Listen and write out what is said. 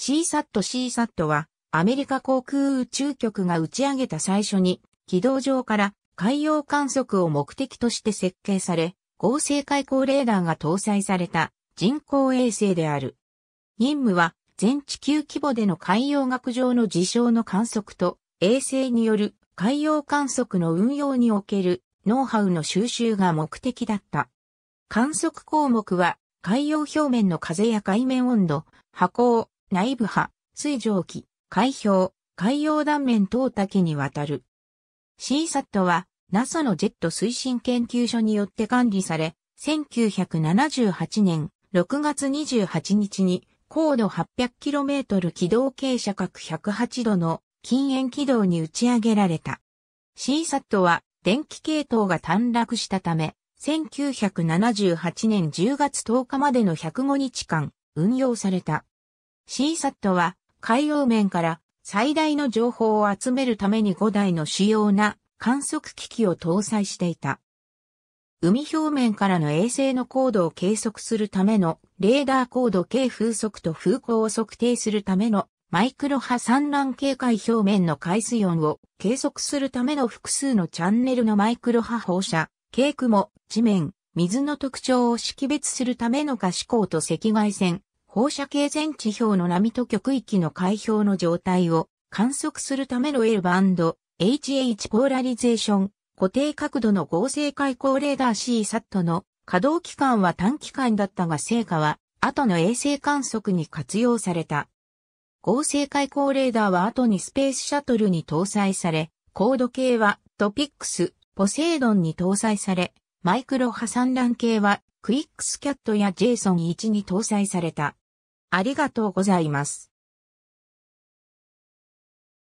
CSAT-CSAT はアメリカ航空宇宙局が打ち上げた最初に軌道上から海洋観測を目的として設計され合成開口レーダーが搭載された人工衛星である。任務は全地球規模での海洋学上の事象の観測と衛星による海洋観測の運用におけるノウハウの収集が目的だった。観測項目は海洋表面の風や海面温度、波高、内部波、水蒸気、海氷、海洋断面等多岐にわたる。CSAT は NASA のジェット推進研究所によって管理され、1978年6月28日に高度 800km 軌道傾斜角108度の近煙軌道に打ち上げられた。CSAT は電気系統が短絡したため、1978年10月10日までの105日間運用された。CSAT は海洋面から最大の情報を集めるために5台の主要な観測機器を搭載していた。海表面からの衛星の高度を計測するためのレーダー高度計風速と風向を測定するためのマイクロ波産卵警戒表面の海水温を計測するための複数のチャンネルのマイクロ波放射、軽雲、地面、水の特徴を識別するための可視光と赤外線、放射系全地表の波と極域の海氷の状態を観測するための L&HH ポーラリゼーション、固定角度の合成開口レーダー CSAT の稼働期間は短期間だったが成果は後の衛星観測に活用された。合成開口レーダーは後にスペースシャトルに搭載され、高度計はトピックス、ポセイドンに搭載され、マイクロ破産乱系はクイックスキャットやジェイソン1に搭載された。ありがとうございます。